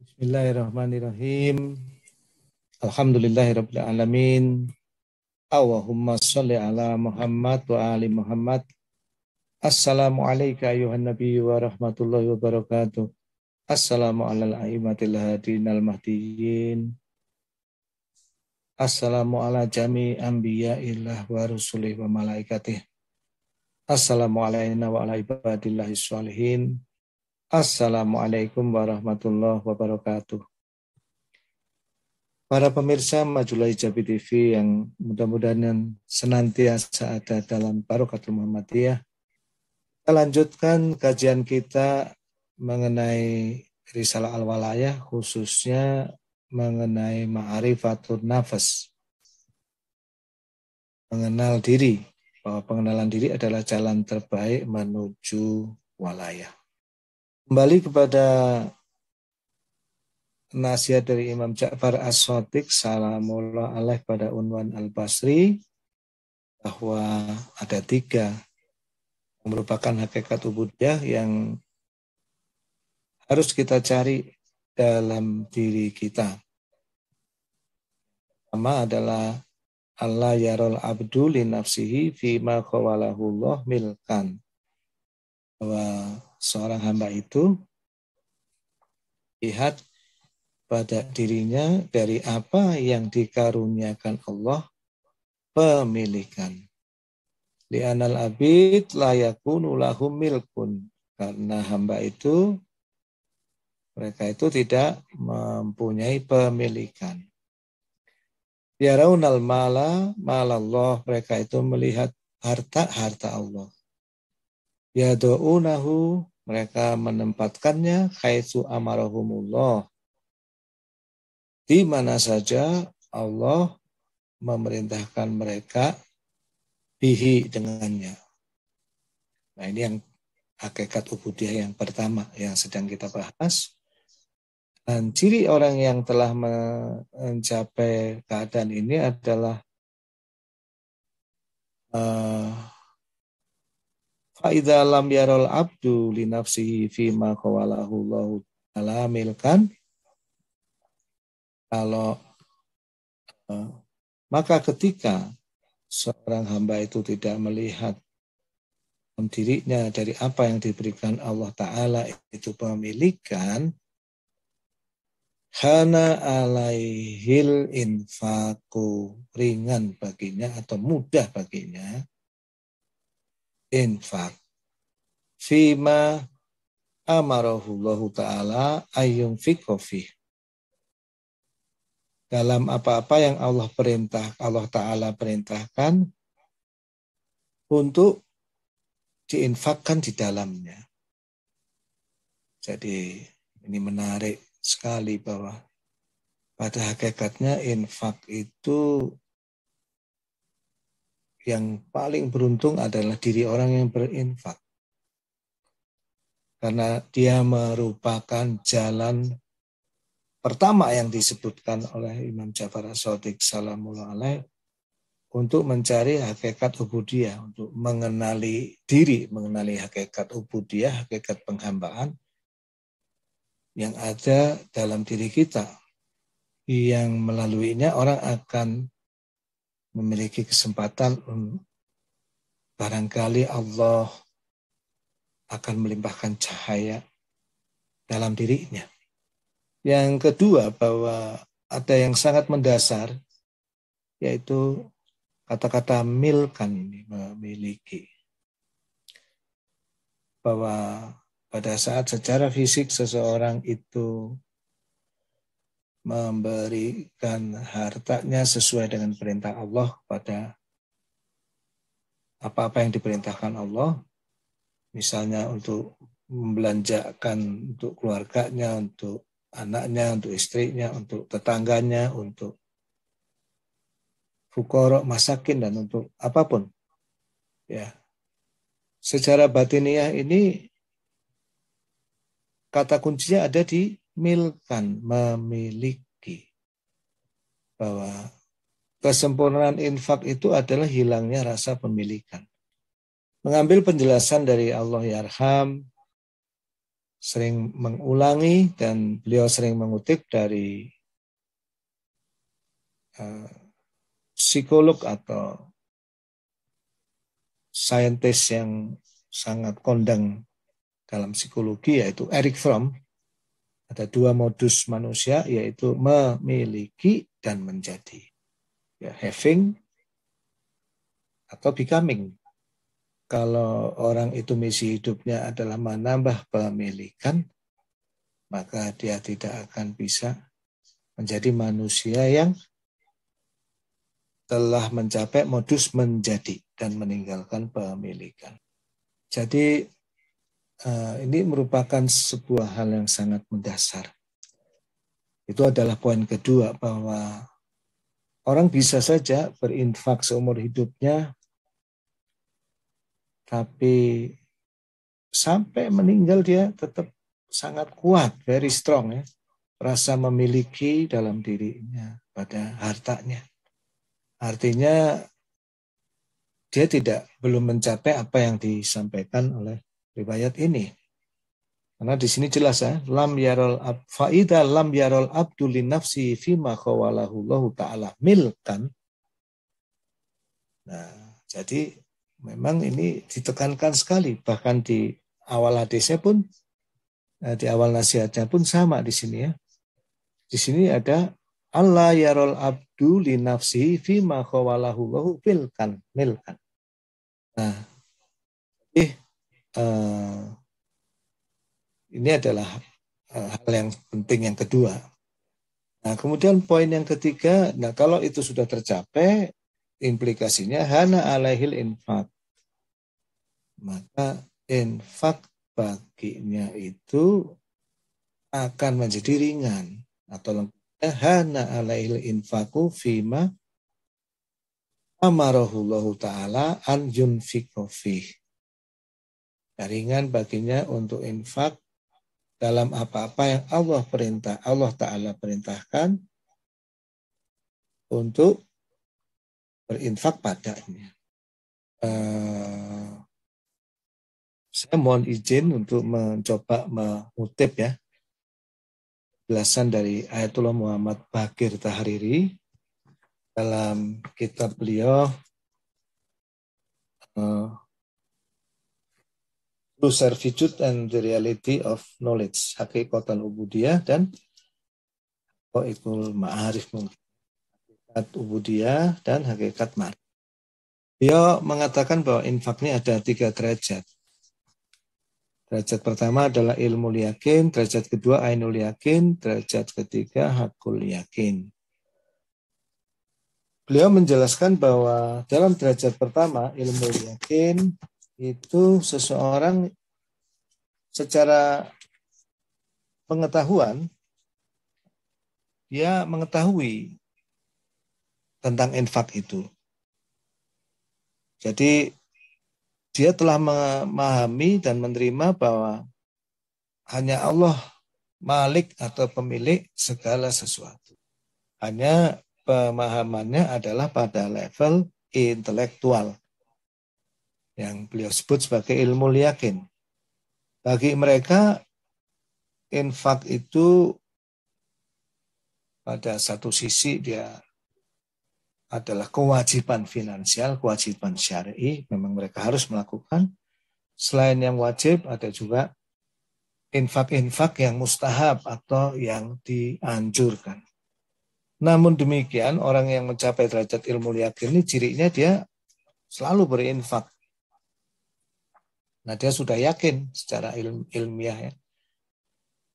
Bismillahirrahmanirrahim. Alhamdulillahirabbil alamin. Allahumma shalli ala Muhammad wa ali Muhammad. Assalamu ayuhan nabi wa rahmatullahi wa barakatuh. Assalamu alal aimatil hadin al mahdiyin. Assalamu ala jami anbiya wa rusulih wa malaikatih. Assalamu alayna wa ala ibadillahi Assalamualaikum warahmatullahi wabarakatuh. Para pemirsa Majulai Hijabi TV yang mudah-mudahan senantiasa ada dalam Barokatul Muhammadiyah, kita lanjutkan kajian kita mengenai Risalah Al-Walayah, khususnya mengenai ma'arifatul Nafas, mengenal diri, bahwa pengenalan diri adalah jalan terbaik menuju walayah. Kembali kepada nasihat dari Imam Ja'far As-Sadiq salamullah alaih pada Unwan Al-Basri bahwa ada tiga yang merupakan hakikat ubudiah yang harus kita cari dalam diri kita. Pertama adalah Allah yarol abdu li nafsihi fima khawalahullah milkan. Bahwa seorang hamba itu lihat pada dirinya dari apa yang dikaruniakan Allah pemilikan. Li'anal abid layakunu lahum milkun. Karena hamba itu, mereka itu tidak mempunyai pemilikan. Yaraunal mala, mala Allah. Mereka itu melihat harta, harta Allah. Yadu'unahu mereka menempatkannya haitsu amarahumullah di mana saja Allah memerintahkan mereka bihi dengannya. Nah ini yang hakikat ubudiah yang pertama yang sedang kita bahas. Dan ciri orang yang telah mencapai keadaan ini adalah eh, Faidah lam yarol abdu li nafsihi fima kawalahu lahu alamilkan. milkan. Kalau uh, maka ketika seorang hamba itu tidak melihat dirinya dari apa yang diberikan Allah Ta'ala itu pemilikan Hana alaihil infaku ringan baginya atau mudah baginya infak. Fima amarahullahu ta'ala ayyum fikofih. Dalam apa-apa yang Allah perintah, Allah Ta'ala perintahkan untuk diinfakkan di dalamnya. Jadi ini menarik sekali bahwa pada hakikatnya infak itu yang paling beruntung adalah diri orang yang berinfak. Karena dia merupakan jalan pertama yang disebutkan oleh Imam Jafar Asyadik salamullah alaih untuk mencari hakikat ubudiyah, untuk mengenali diri, mengenali hakikat ubudiyah, hakikat penghambaan yang ada dalam diri kita. Yang melaluinya orang akan memiliki kesempatan barangkali Allah akan melimpahkan cahaya dalam dirinya. Yang kedua bahwa ada yang sangat mendasar yaitu kata-kata milkan ini memiliki bahwa pada saat secara fisik seseorang itu memberikan hartanya sesuai dengan perintah Allah pada apa-apa yang diperintahkan Allah, misalnya untuk membelanjakan untuk keluarganya, untuk anaknya, untuk istrinya, untuk tetangganya, untuk fukorok, masakin, dan untuk apapun. Ya, Secara batiniah ini kata kuncinya ada di milkan, memiliki. Bahwa kesempurnaan infak itu adalah hilangnya rasa pemilikan. Mengambil penjelasan dari Allah Yarham, sering mengulangi dan beliau sering mengutip dari uh, psikolog atau saintis yang sangat kondang dalam psikologi yaitu Eric Fromm ada dua modus manusia yaitu memiliki dan menjadi. Ya, having atau becoming. Kalau orang itu misi hidupnya adalah menambah pemilikan, maka dia tidak akan bisa menjadi manusia yang telah mencapai modus menjadi dan meninggalkan pemilikan. Jadi Eh, ini merupakan sebuah hal yang sangat mendasar. Itu adalah poin kedua bahwa orang bisa saja berinfak seumur hidupnya, tapi sampai meninggal dia tetap sangat kuat, very strong ya, rasa memiliki dalam dirinya pada hartanya. Artinya dia tidak belum mencapai apa yang disampaikan oleh riwayat ini. Karena di sini jelas ya, lam yarol ab faida lam yarol abdulin nafsi fima khawalahu Allah taala milkan. Nah, jadi memang ini ditekankan sekali bahkan di awal hadisnya pun eh, di awal nasihatnya pun sama di sini ya. Di sini ada Allah yarol abdu li nafsi fima khawalahu Allah milkan milkan. Nah, eh uh, ini adalah eh, hal yang penting yang kedua. Nah, kemudian poin yang ketiga, nah kalau itu sudah tercapai, implikasinya hana alaihil infak. Maka infak baginya itu akan menjadi ringan atau lengkapnya hana alaihil infaku fima amarahullahu taala an yunfikofi ringan baginya untuk infak dalam apa-apa yang Allah perintah, Allah Ta'ala perintahkan untuk berinfak padanya. Uh, saya mohon izin untuk mencoba mengutip ya belasan dari Ayatullah Muhammad Bakir Tahriri dalam kitab beliau eh, to servitude and the reality of knowledge, hakikat ubudiyah dan ikul ma'arif Hakikat ubudiyah dan hakikat ma'arif. Dia mengatakan bahwa infak ini ada tiga derajat. Derajat pertama adalah ilmu yakin, derajat kedua ainul yakin, derajat ketiga hakul yakin. Beliau menjelaskan bahwa dalam derajat pertama ilmu yakin itu seseorang secara pengetahuan dia mengetahui tentang infak itu. Jadi dia telah memahami dan menerima bahwa hanya Allah malik atau pemilik segala sesuatu. Hanya pemahamannya adalah pada level intelektual yang beliau sebut sebagai ilmu yakin. Bagi mereka infak itu pada satu sisi dia adalah kewajiban finansial, kewajiban syar'i, memang mereka harus melakukan. Selain yang wajib, ada juga infak-infak yang mustahab atau yang dianjurkan. Namun demikian, orang yang mencapai derajat ilmu yakin ini cirinya dia selalu berinfak. Nah, dia sudah yakin secara ilm ilmiah ya.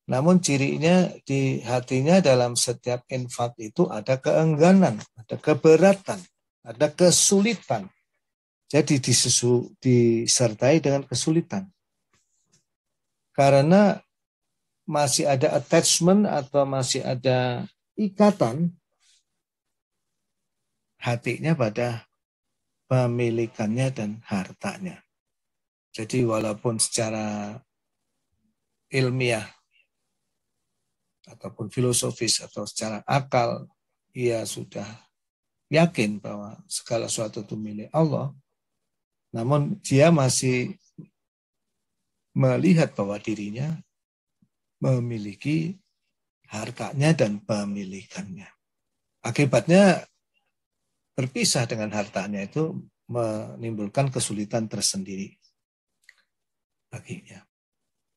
Namun cirinya di hatinya dalam setiap infak itu ada keengganan, ada keberatan, ada kesulitan. Jadi disesu, disertai dengan kesulitan. Karena masih ada attachment atau masih ada ikatan hatinya pada pemilikannya dan hartanya. Jadi walaupun secara ilmiah ataupun filosofis atau secara akal ia sudah yakin bahwa segala sesuatu itu milik Allah, namun dia masih melihat bahwa dirinya memiliki hartanya dan pemilikannya. Akibatnya berpisah dengan hartanya itu menimbulkan kesulitan tersendiri baginya.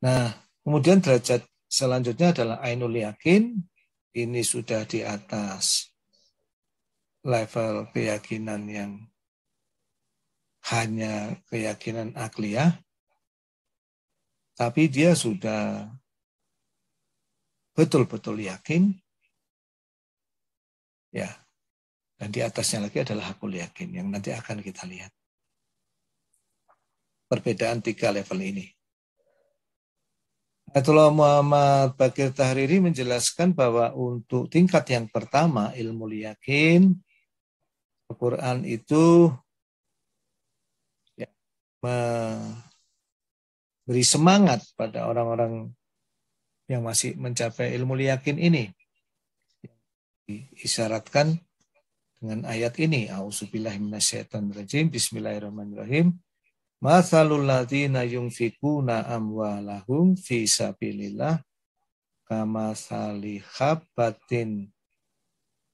Nah, kemudian derajat selanjutnya adalah ainul yakin. Ini sudah di atas level keyakinan yang hanya keyakinan akliyah, tapi dia sudah betul-betul yakin. Ya. Dan di atasnya lagi adalah hakul yakin yang nanti akan kita lihat perbedaan tiga level ini. Ayatullah Muhammad Bakir Tahriri menjelaskan bahwa untuk tingkat yang pertama ilmu yakin Al-Quran itu ya, memberi semangat pada orang-orang yang masih mencapai ilmu yakin ini. Isyaratkan dengan ayat ini, A'udzubillahiminasyaitonirrajim, Bismillahirrahmanirrahim, Masalul ladzina yunfikuna amwalahum fi sabilillah kama salihabatin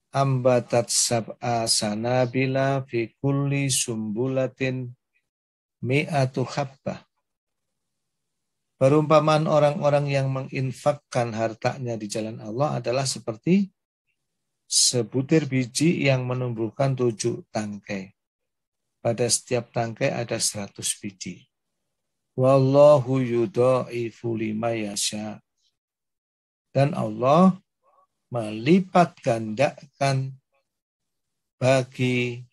ambatat sab'a sanabila fi kulli sumbulatin mi'atu habbah. Perumpamaan orang-orang yang menginfakkan hartanya di jalan Allah adalah seperti sebutir biji yang menumbuhkan tujuh tangkai. Pada setiap tangkai ada 100 biji. Wallahu yudha'ifu lima yasha. Dan Allah melipat gandakan bagi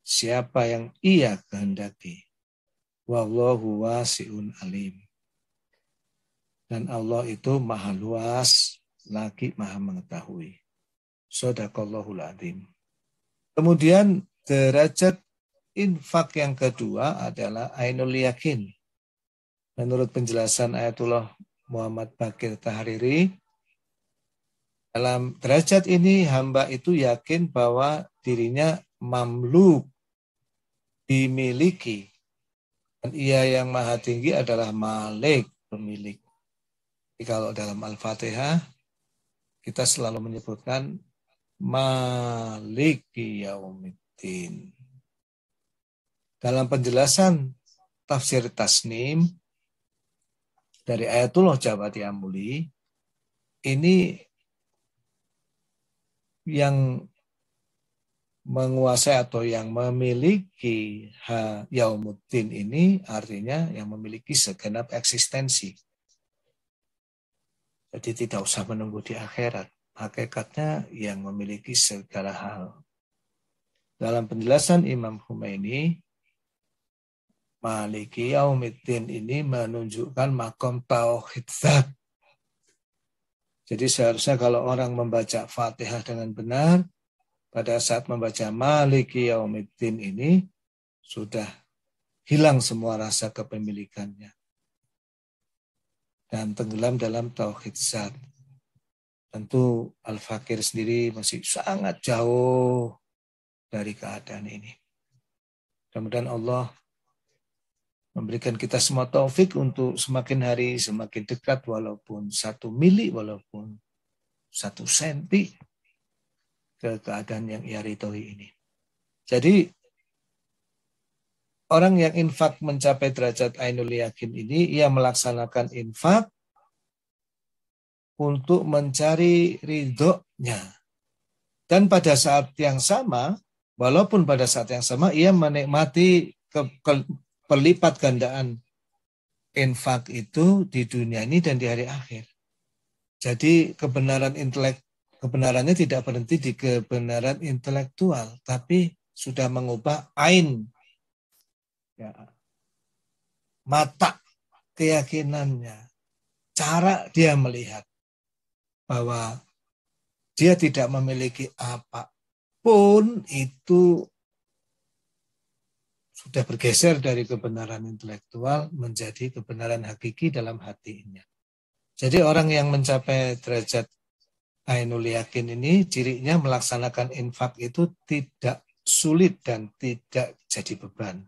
siapa yang ia kehendaki. Wallahu wasi'un alim. Dan Allah itu maha luas, lagi maha mengetahui. Sodakallahul adim. Kemudian derajat infak yang kedua adalah ainul yakin. Menurut penjelasan Ayatullah Muhammad Bakir tahariri dalam derajat ini hamba itu yakin bahwa dirinya mamluk, dimiliki. Dan ia yang maha tinggi adalah malik, pemilik. Jadi kalau dalam Al-Fatihah, kita selalu menyebutkan Maliki yaumitin. Dalam penjelasan tafsir Tasnim dari Ayatullah Jabati Amuli, ini yang menguasai atau yang memiliki ha yaumuddin ini artinya yang memiliki segenap eksistensi. Jadi tidak usah menunggu di akhirat. Hakikatnya yang memiliki segala hal. Dalam penjelasan Imam Khomeini, Maliki Yaumiddin ini menunjukkan makom tauhid zat. Jadi seharusnya kalau orang membaca Fatihah dengan benar, pada saat membaca Maliki Yaumiddin ini sudah hilang semua rasa kepemilikannya dan tenggelam dalam tauhid zat. Tentu Al-Fakir sendiri masih sangat jauh dari keadaan ini. Kemudian Allah memberikan kita semua taufik untuk semakin hari semakin dekat walaupun satu mili walaupun satu senti ke keadaan yang ia ridhoi ini. Jadi orang yang infak mencapai derajat ainul yakin ini ia melaksanakan infak untuk mencari ridhonya. Dan pada saat yang sama, walaupun pada saat yang sama ia menikmati ke, ke, perlipat gandaan infak itu di dunia ini dan di hari akhir. Jadi kebenaran intelek kebenarannya tidak berhenti di kebenaran intelektual, tapi sudah mengubah ain ya, mata keyakinannya, cara dia melihat bahwa dia tidak memiliki apapun itu sudah bergeser dari kebenaran intelektual menjadi kebenaran hakiki dalam hatinya. Jadi orang yang mencapai derajat Ainul Yakin ini cirinya melaksanakan infak itu tidak sulit dan tidak jadi beban.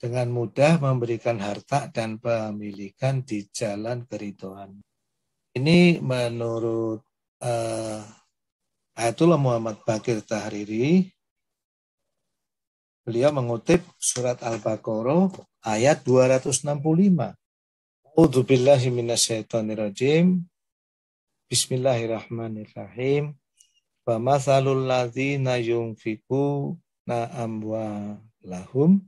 Dengan mudah memberikan harta dan pemilikan di jalan keridoan. Ini menurut uh, Ayatullah Muhammad Bakir Tahriri Beliau mengutip surat Al-Baqarah ayat 265. A'udzubillahi minasyaitonirrajim. Bismillahirrahmanirrahim. Wa mathalul ladzina yunfikuna amwalahum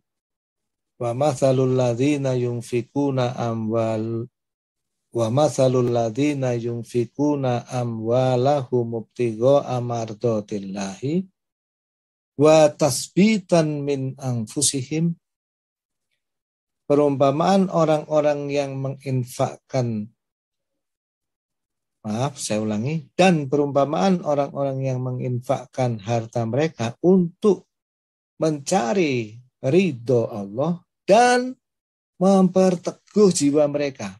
wa mathalul ladzina yunfikuna amwal wa mathalul ladzina yunfikuna amwalahum ibtigha'a mardatillahi wa tasbitan min anfusihim perumpamaan orang-orang yang menginfakkan maaf saya ulangi dan perumpamaan orang-orang yang menginfakkan harta mereka untuk mencari ridho Allah dan memperteguh jiwa mereka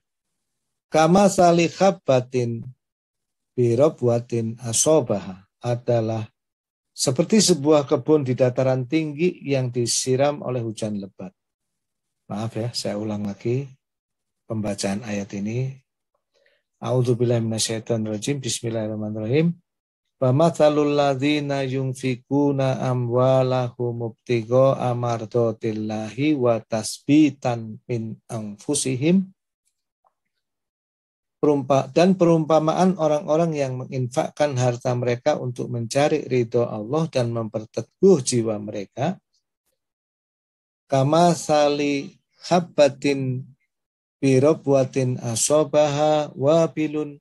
kama salih batin birobwatin asobah adalah seperti sebuah kebun di dataran tinggi yang disiram oleh hujan lebat. Maaf ya, saya ulang lagi pembacaan ayat ini. A'udzubillahi minasyaitonirrajim. Bismillahirrahmanirrahim. Wa mathalul ladzina yunfikuna amwalahum ibtigha'a mardotillahi wa tasbitan min anfusihim perumpa dan perumpamaan orang-orang yang menginfakkan harta mereka untuk mencari ridho Allah dan memperteguh jiwa mereka kama sali habbatin birobwatin asobaha wabilun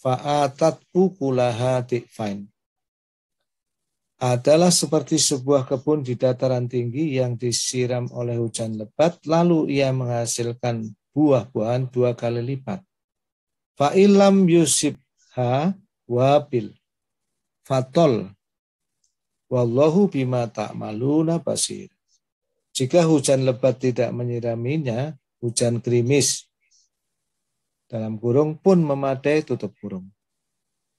fa'atat ukulaha ti'fain adalah seperti sebuah kebun di dataran tinggi yang disiram oleh hujan lebat, lalu ia menghasilkan buah-buahan dua kali lipat. Fa'ilam Ha wabil fatol wallahu bima tak maluna pasir. Jika hujan lebat tidak menyiraminya, hujan krimis dalam kurung pun memadai tutup kurung.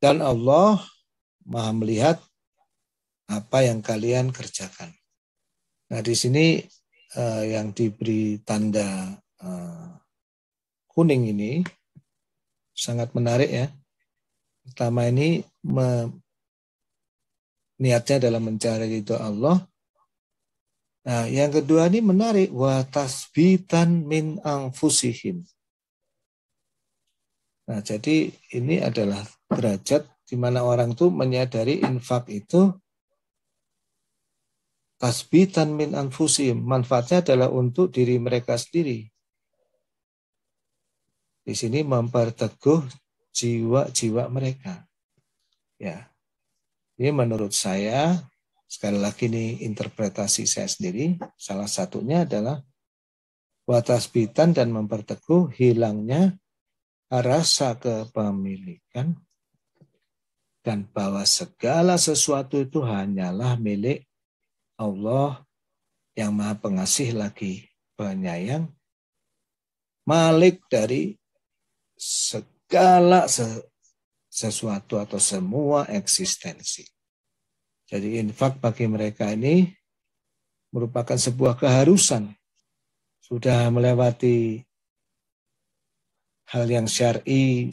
Dan Allah maha melihat apa yang kalian kerjakan. Nah di sini eh, yang diberi tanda eh, kuning ini sangat menarik ya. Pertama ini me, niatnya dalam mencari itu Allah. Nah, yang kedua ini menarik wa tasbitan min fusihim. Nah, jadi ini adalah derajat di mana orang itu menyadari infak itu tasbitan min anfusihim. Manfaatnya adalah untuk diri mereka sendiri di sini memperteguh jiwa-jiwa mereka. Ya. Ini menurut saya sekali lagi ini interpretasi saya sendiri, salah satunya adalah batas bitan dan memperteguh hilangnya rasa kepemilikan dan bahwa segala sesuatu itu hanyalah milik Allah yang Maha Pengasih lagi penyayang, Malik dari segala sesuatu atau semua eksistensi. Jadi infak bagi mereka ini merupakan sebuah keharusan. Sudah melewati hal yang syar'i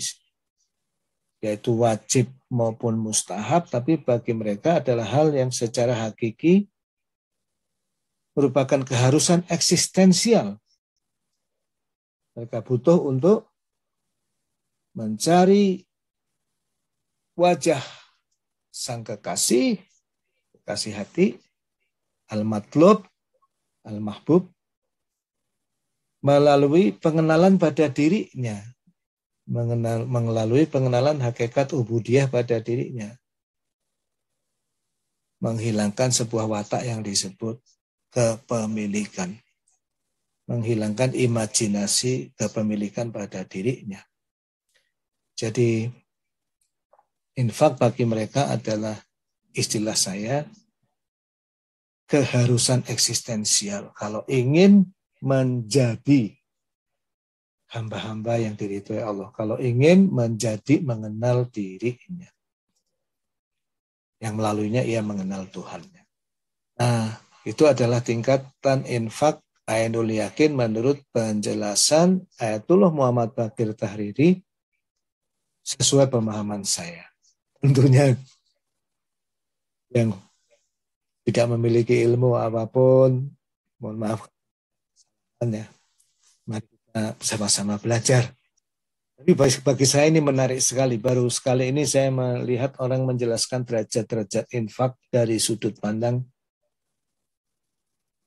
yaitu wajib maupun mustahab, tapi bagi mereka adalah hal yang secara hakiki merupakan keharusan eksistensial. Mereka butuh untuk mencari wajah sang kekasih, kasih hati, al-matlub, al-mahbub, melalui pengenalan pada dirinya, mengenal, melalui pengenalan hakikat ubudiah pada dirinya. Menghilangkan sebuah watak yang disebut kepemilikan. Menghilangkan imajinasi kepemilikan pada dirinya. Jadi infak bagi mereka adalah istilah saya keharusan eksistensial. Kalau ingin menjadi hamba-hamba yang diri ya Allah, kalau ingin menjadi mengenal dirinya, yang melaluinya ia mengenal Tuhannya. Nah, itu adalah tingkatan infak Ainul Yakin menurut penjelasan Ayatullah Muhammad Bakir Tahriri sesuai pemahaman saya. Tentunya yang tidak memiliki ilmu apapun, mohon maaf, ya. mari kita sama-sama belajar. Tapi bagi saya ini menarik sekali. Baru sekali ini saya melihat orang menjelaskan derajat-derajat infak dari sudut pandang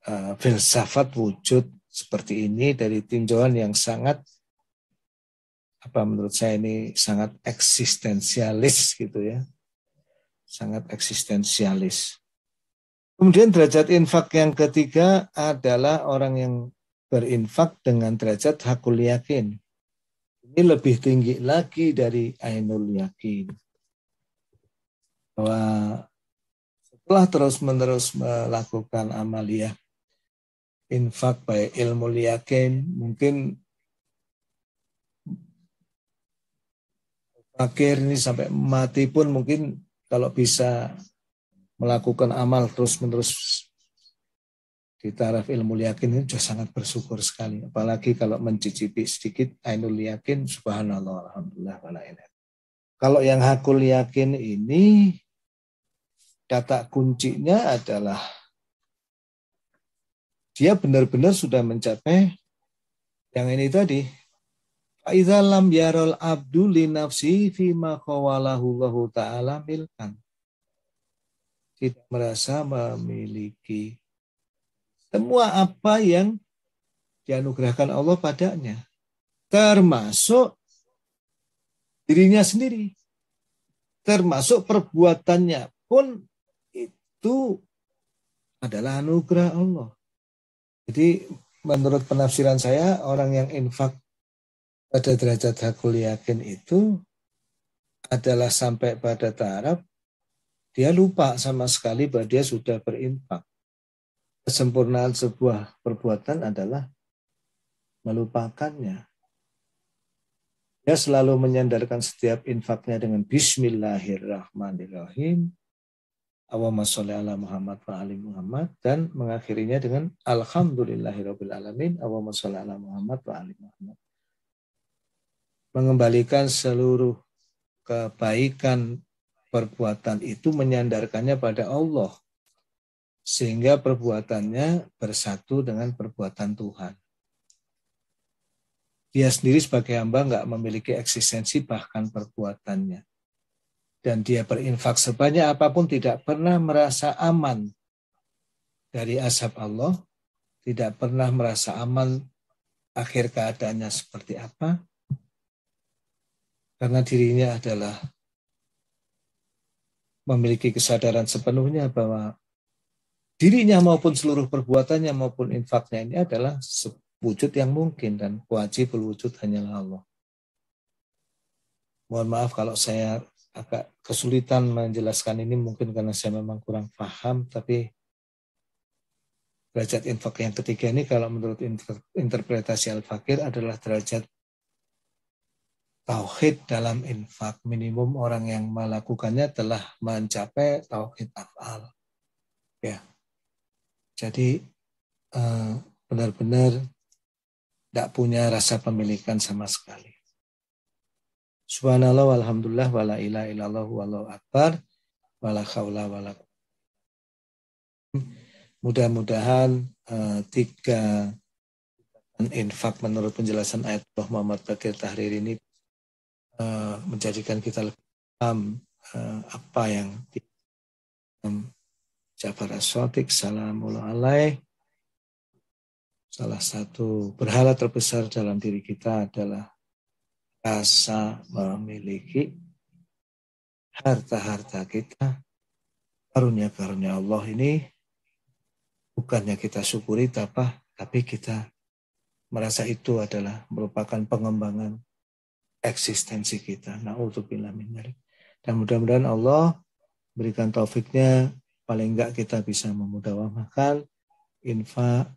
uh, filsafat wujud seperti ini dari tinjauan yang sangat apa menurut saya ini sangat eksistensialis gitu ya. Sangat eksistensialis. Kemudian derajat infak yang ketiga adalah orang yang berinfak dengan derajat hakul yakin. Ini lebih tinggi lagi dari ainul yakin. Bahwa setelah terus-menerus melakukan amalia infak baik ilmu yakin, mungkin akhir ini sampai mati pun mungkin kalau bisa melakukan amal terus-menerus di taraf ilmu yakin ini sudah sangat bersyukur sekali. Apalagi kalau mencicipi sedikit ainul yakin, subhanallah, alhamdulillah, wala Kalau yang hakul yakin ini, kata kuncinya adalah dia benar-benar sudah mencapai yang ini tadi, Aizalam yarol abdu li nafsi qawalahu Allah ta'ala milkan. Tidak merasa memiliki semua apa yang dianugerahkan Allah padanya. Termasuk dirinya sendiri. Termasuk perbuatannya pun itu adalah anugerah Allah. Jadi menurut penafsiran saya orang yang infak pada derajat hakul yakin itu adalah sampai pada taraf dia lupa sama sekali bahwa dia sudah berinfak. Kesempurnaan sebuah perbuatan adalah melupakannya. Dia selalu menyandarkan setiap infaknya dengan Bismillahirrahmanirrahim. Allahumma sholli ala Muhammad wa ali Muhammad dan mengakhirinya dengan Alhamdulillahirabbil alamin. Allahumma sholli ala Muhammad wa ali Muhammad mengembalikan seluruh kebaikan perbuatan itu menyandarkannya pada Allah sehingga perbuatannya bersatu dengan perbuatan Tuhan. Dia sendiri sebagai hamba nggak memiliki eksistensi bahkan perbuatannya. Dan dia berinfak sebanyak apapun tidak pernah merasa aman dari asap Allah, tidak pernah merasa aman akhir keadaannya seperti apa, karena dirinya adalah memiliki kesadaran sepenuhnya bahwa dirinya maupun seluruh perbuatannya maupun infaknya ini adalah wujud yang mungkin dan wajib wujud hanyalah Allah. Mohon maaf kalau saya agak kesulitan menjelaskan ini mungkin karena saya memang kurang paham tapi derajat infak yang ketiga ini kalau menurut interpretasi Al-Fakir adalah derajat tauhid dalam infak. Minimum orang yang melakukannya telah mencapai tauhid afal. Ya. Jadi eh, benar-benar tidak punya rasa pemilikan sama sekali. Subhanallah walhamdulillah wala ilaha illallah wallahu akbar wala haula wala Mudah-mudahan eh, tiga infak menurut penjelasan ayat Muhammad Bakir Tahrir ini Eh, menjadikan kita lebih paham uh, apa yang di um, Jabar Aswatik, salah satu berhala terbesar dalam diri kita adalah rasa memiliki harta-harta kita karunia-karunia Allah ini bukannya kita syukuri tapi kita merasa itu adalah merupakan pengembangan eksistensi kita. Nah Dan mudah-mudahan Allah berikan taufiknya paling enggak kita bisa memudawamahkan infak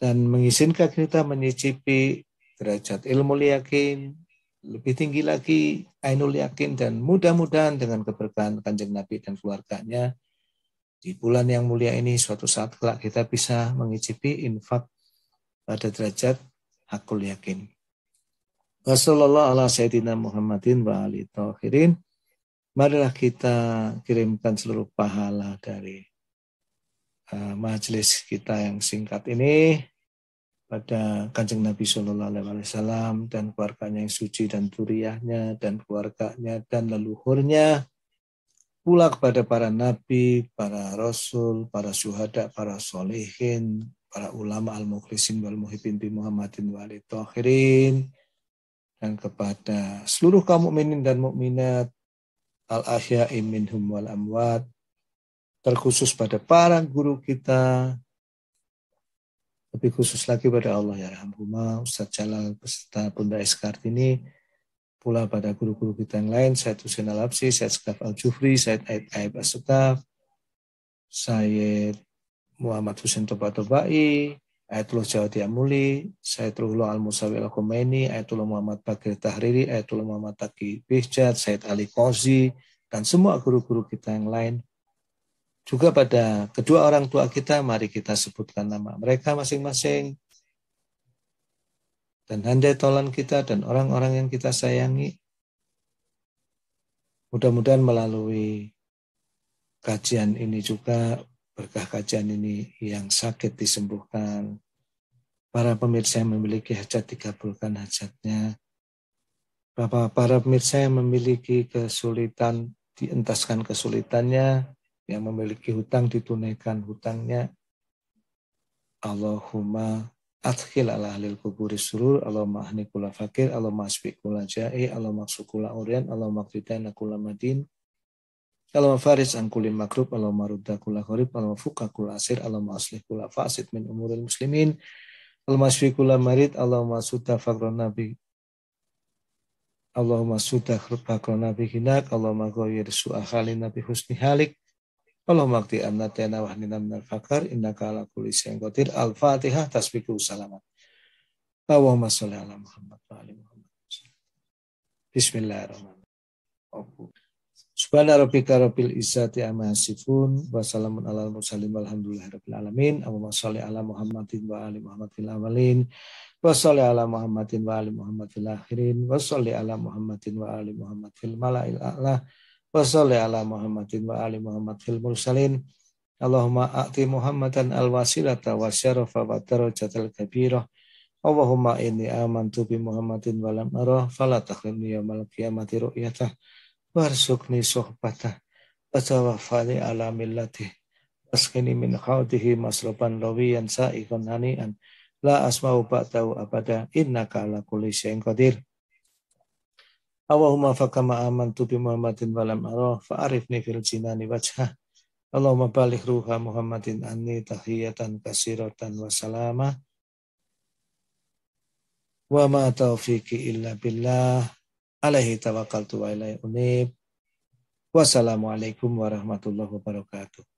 dan mengizinkan kita menyicipi derajat ilmu yakin lebih tinggi lagi ainul yakin dan mudah-mudahan dengan keberkahan kanjeng Nabi dan keluarganya di bulan yang mulia ini suatu saat kelak kita bisa mengicipi infak pada derajat hakul yakin. Wassalamualaikum ala sayyidina Muhammadin wa ali Marilah kita kirimkan seluruh pahala dari uh, eh, majelis kita yang singkat ini pada Kanjeng Nabi Shallallahu Alaihi Wasallam dan keluarganya yang suci dan turiahnya dan keluarganya dan leluhurnya pula kepada para nabi, para rasul, para syuhada, para solehin, para ulama al-mukhlisin wal muhibbin bi Muhammadin wa dan kepada seluruh kaum mukminin dan mukminat al ahya'i minhum wal amwat terkhusus pada para guru kita lebih khusus lagi pada Allah ya rahmatullah Ustaz Jalal beserta Bunda ini pula pada guru-guru kita yang lain Said Husain al absi Said Skaf Al-Jufri, Said Aib Aib As-Skaf, Said Muhammad Husain Toba Ayatullah Jawati Amuli, Sayyidullah Al-Musawi Al-Khomeini, Ayatullah Muhammad Bagir Tahriri, Ayatullah Muhammad Taki Bihjad, Said Ali Kozi, dan semua guru-guru kita yang lain. Juga pada kedua orang tua kita, mari kita sebutkan nama mereka masing-masing. Dan handai tolan kita dan orang-orang yang kita sayangi. Mudah-mudahan melalui kajian ini juga berkah kajian ini yang sakit disembuhkan. Para pemirsa yang memiliki hajat dikabulkan hajatnya. Bapak para pemirsa yang memiliki kesulitan dientaskan kesulitannya, yang memiliki hutang ditunaikan hutangnya. Allahumma adkhil ala ahlil kuburi surur, Allahumma ahni kula fakir, Allahumma asbi ja'i, Allahumma aksukula urian, Allahumma kula madin, Allahumma faris an kulli makruh Allahumma rudda kulla gharib, Allahumma fuqa kulla asir, Allahumma aslih kulla fasid min umuril muslimin. Allahumma shfi kulla marid, Allahumma sudda nabi. Allahumma sudda nabi hinak, Allahumma goyir su'a khali nabi husni halik. Allahumma akti anna tena wahnina minal fakar, innaka ala kulli syai'in Al-Fatihah tasbiku salamat. Allahumma salli ala Muhammad wa ali Muhammad. Bismillahirrahmanirrahim. Subhana rabbika rabbil izzati amma yasifun wa salamun alal mursalin rabbil alamin. Allahumma shalli ala Muhammadin wa ali Muhammadin awalin wa shalli ala Muhammadin wa ali Muhammadin akhirin wa shalli ala Muhammadin wa ali Muhammadin malail a'la wa shalli ala Muhammadin wa ali Muhammadin mursalin. Allahumma a'ti Muhammadan alwasilata wa syarafa wa darajatal kabirah. Allahumma inni amantu bi Muhammadin wa lam arah fala takhilni yaumal qiyamati ru'yatah. Warsukni sohbatah. Wajawafani ala millati Askini min khawdihi masroban rawiyan sa'ikun hani'an. La asma'u ba'dahu abada innaka ala kulli syai'in qadir. Allahumma fakama aman tubi Muhammadin walam aroh fa'arifni fil jinani wajhah. Allahumma balik ruha Muhammadin anni tahiyatan kasiratan wa salama. Wa ma taufiqi illa billah alaihi tawakkaltu wa ilaihi unib. Wassalamualaikum warahmatullahi wabarakatuh.